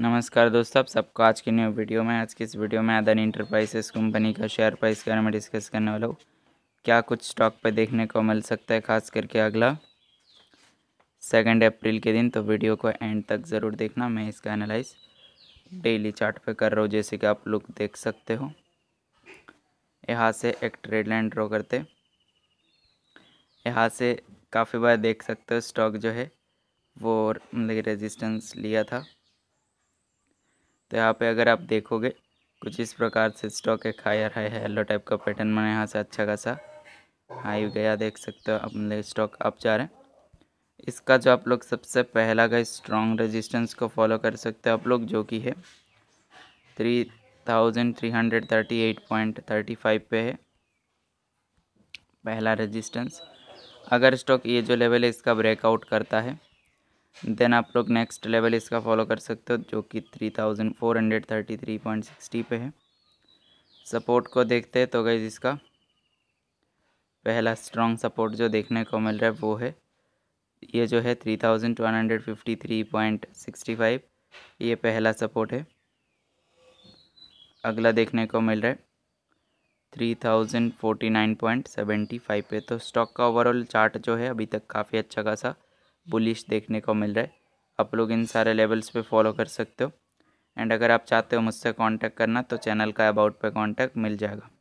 नमस्कार दोस्तों आप सबको आज की न्यू वीडियो में आज की इस वीडियो में अदर इंटरप्राइजेस कंपनी का शेयर प्राइस के बारे में डिस्कस करने वाला हूँ क्या कुछ स्टॉक पर देखने को मिल सकता है खास करके अगला सेकेंड अप्रैल के दिन तो वीडियो को एंड तक ज़रूर देखना मैं इसका एनालाइज डेली चार्ट पे कर रहा हूँ जैसे कि आप लोग देख सकते हो यहाँ से एक ट्रेड लाइन ड्रॉ करते यहाँ से काफ़ी बार देख सकते हो स्टॉक जो है वो मतलब रेजिस्टेंस लिया था तो यहाँ पे अगर आप देखोगे कुछ इस प्रकार से स्टॉक एक हायर है येलो टाइप का पैटर्न मैंने यहाँ से अच्छा खासा हाई गया देख सकते हो अपने स्टॉक अप जा रहे हैं इसका जो आप लोग सबसे पहला का स्ट्रॉन्ग रेजिस्टेंस को फॉलो कर सकते हो आप लोग जो कि है three thousand three hundred thirty eight point thirty five पे है पहला रेजिस्टेंस अगर स्टॉक ये जो लेवल है इसका ब्रेकआउट करता है देन आप लोग नेक्स्ट लेवल इसका फॉलो कर सकते हो जो कि three thousand four hundred thirty three point sixty पे है सपोर्ट को देखते हैं तो गई इसका पहला स्ट्रॉन्ग सपोर्ट जो देखने को मिल रहा है वो है ये जो है three thousand one hundred fifty three point sixty five ये पहला सपोर्ट है अगला देखने को मिल रहा है three thousand forty nine point seventy five पे तो स्टॉक का ओवरऑल चार्ट जो है अभी तक काफ़ी अच्छा खासा बुलिश देखने को मिल रहा है आप लोग इन सारे लेवल्स पे फॉलो कर सकते हो एंड अगर आप चाहते हो मुझसे कांटेक्ट करना तो चैनल का अबाउट पे कांटेक्ट मिल जाएगा